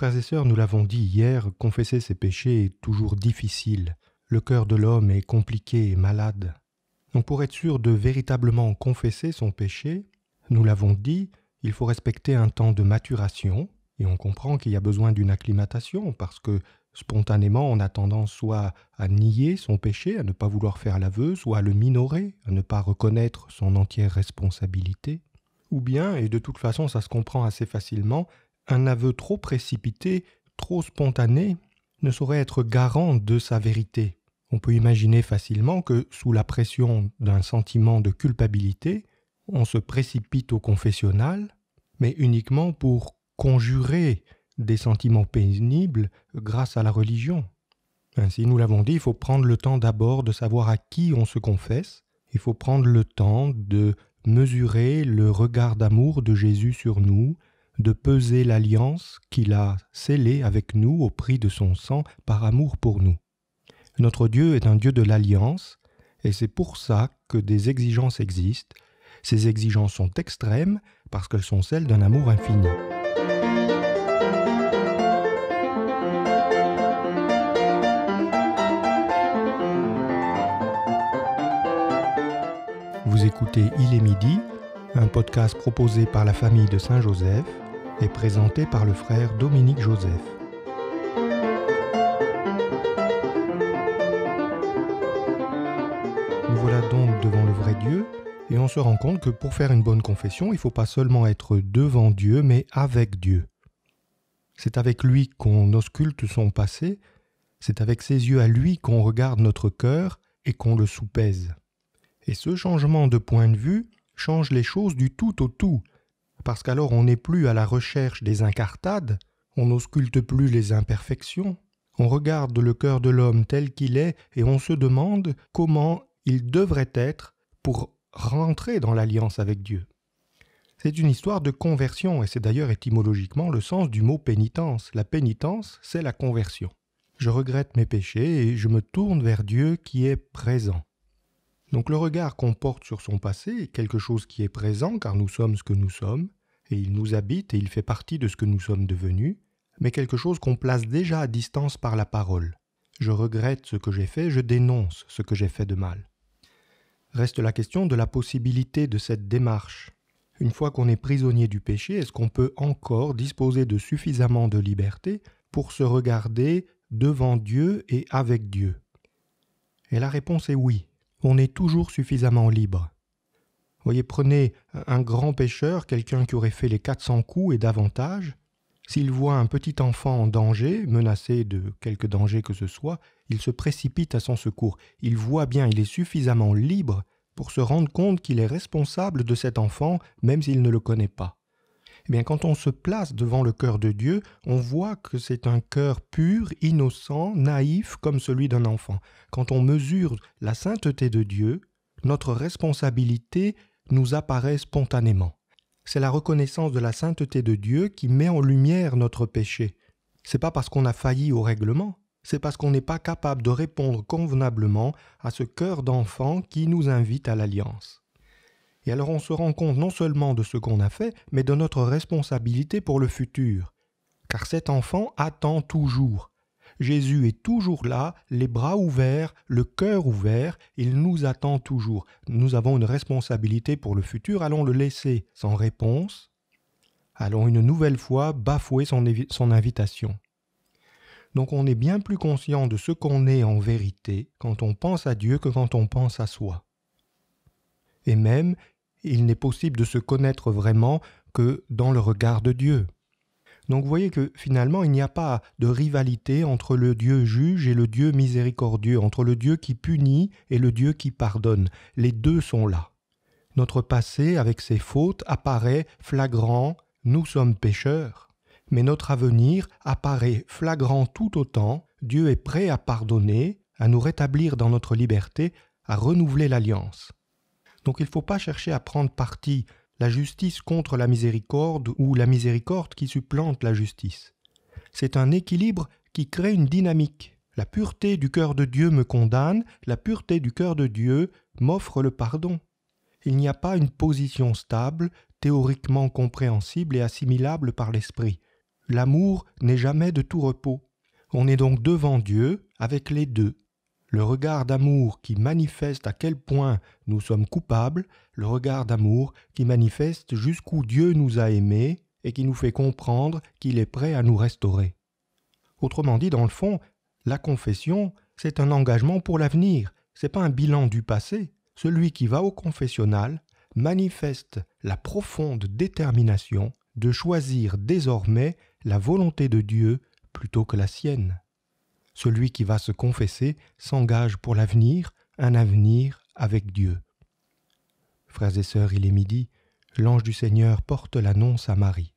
Frères et sœurs, nous l'avons dit hier, confesser ses péchés est toujours difficile. Le cœur de l'homme est compliqué et malade. Donc pour être sûr de véritablement confesser son péché, nous l'avons dit, il faut respecter un temps de maturation, et on comprend qu'il y a besoin d'une acclimatation, parce que spontanément on a tendance soit à nier son péché, à ne pas vouloir faire l'aveu, soit à le minorer, à ne pas reconnaître son entière responsabilité. Ou bien, et de toute façon ça se comprend assez facilement, un aveu trop précipité, trop spontané, ne saurait être garant de sa vérité. On peut imaginer facilement que, sous la pression d'un sentiment de culpabilité, on se précipite au confessionnal, mais uniquement pour conjurer des sentiments pénibles grâce à la religion. Ainsi, nous l'avons dit, il faut prendre le temps d'abord de savoir à qui on se confesse, il faut prendre le temps de mesurer le regard d'amour de Jésus sur nous, de peser l'alliance qu'il a scellée avec nous au prix de son sang par amour pour nous. Notre Dieu est un Dieu de l'alliance, et c'est pour ça que des exigences existent. Ces exigences sont extrêmes parce qu'elles sont celles d'un amour infini. Vous écoutez Il est midi, un podcast proposé par la famille de Saint-Joseph est présenté par le frère Dominique Joseph. Nous voilà donc devant le vrai Dieu et on se rend compte que pour faire une bonne confession, il ne faut pas seulement être devant Dieu, mais avec Dieu. C'est avec lui qu'on ausculte son passé, c'est avec ses yeux à lui qu'on regarde notre cœur et qu'on le soupèse. Et ce changement de point de vue change les choses du tout au tout parce qu'alors on n'est plus à la recherche des incartades, on n'ausculte plus les imperfections, on regarde le cœur de l'homme tel qu'il est et on se demande comment il devrait être pour rentrer dans l'alliance avec Dieu. C'est une histoire de conversion et c'est d'ailleurs étymologiquement le sens du mot pénitence. La pénitence, c'est la conversion. Je regrette mes péchés et je me tourne vers Dieu qui est présent. Donc le regard qu'on porte sur son passé est quelque chose qui est présent car nous sommes ce que nous sommes, et il nous habite et il fait partie de ce que nous sommes devenus, mais quelque chose qu'on place déjà à distance par la parole. Je regrette ce que j'ai fait, je dénonce ce que j'ai fait de mal. Reste la question de la possibilité de cette démarche. Une fois qu'on est prisonnier du péché, est-ce qu'on peut encore disposer de suffisamment de liberté pour se regarder devant Dieu et avec Dieu Et la réponse est oui on est toujours suffisamment libre. Voyez, prenez un grand pêcheur, quelqu'un qui aurait fait les 400 coups et davantage. S'il voit un petit enfant en danger, menacé de quelque danger que ce soit, il se précipite à son secours. Il voit bien, il est suffisamment libre pour se rendre compte qu'il est responsable de cet enfant, même s'il ne le connaît pas quand on se place devant le cœur de Dieu, on voit que c'est un cœur pur, innocent, naïf, comme celui d'un enfant. Quand on mesure la sainteté de Dieu, notre responsabilité nous apparaît spontanément. C'est la reconnaissance de la sainteté de Dieu qui met en lumière notre péché. C'est pas parce qu'on a failli au règlement, c'est parce qu'on n'est pas capable de répondre convenablement à ce cœur d'enfant qui nous invite à l'alliance. Et alors on se rend compte non seulement de ce qu'on a fait, mais de notre responsabilité pour le futur. Car cet enfant attend toujours. Jésus est toujours là, les bras ouverts, le cœur ouvert, il nous attend toujours. Nous avons une responsabilité pour le futur, allons le laisser sans réponse, allons une nouvelle fois bafouer son, son invitation. Donc on est bien plus conscient de ce qu'on est en vérité quand on pense à Dieu que quand on pense à soi et même il n'est possible de se connaître vraiment que dans le regard de Dieu. Donc vous voyez que finalement il n'y a pas de rivalité entre le Dieu juge et le Dieu miséricordieux, entre le Dieu qui punit et le Dieu qui pardonne. Les deux sont là. Notre passé avec ses fautes apparaît flagrant, nous sommes pécheurs, mais notre avenir apparaît flagrant tout autant, Dieu est prêt à pardonner, à nous rétablir dans notre liberté, à renouveler l'alliance. Donc il ne faut pas chercher à prendre parti la justice contre la miséricorde ou la miséricorde qui supplante la justice. C'est un équilibre qui crée une dynamique. La pureté du cœur de Dieu me condamne, la pureté du cœur de Dieu m'offre le pardon. Il n'y a pas une position stable, théoriquement compréhensible et assimilable par l'esprit. L'amour n'est jamais de tout repos. On est donc devant Dieu avec les deux le regard d'amour qui manifeste à quel point nous sommes coupables, le regard d'amour qui manifeste jusqu'où Dieu nous a aimés et qui nous fait comprendre qu'il est prêt à nous restaurer. Autrement dit, dans le fond, la confession, c'est un engagement pour l'avenir, c'est pas un bilan du passé. Celui qui va au confessionnal manifeste la profonde détermination de choisir désormais la volonté de Dieu plutôt que la sienne. Celui qui va se confesser s'engage pour l'avenir, un avenir avec Dieu. Frères et sœurs, il est midi, l'ange du Seigneur porte l'annonce à Marie.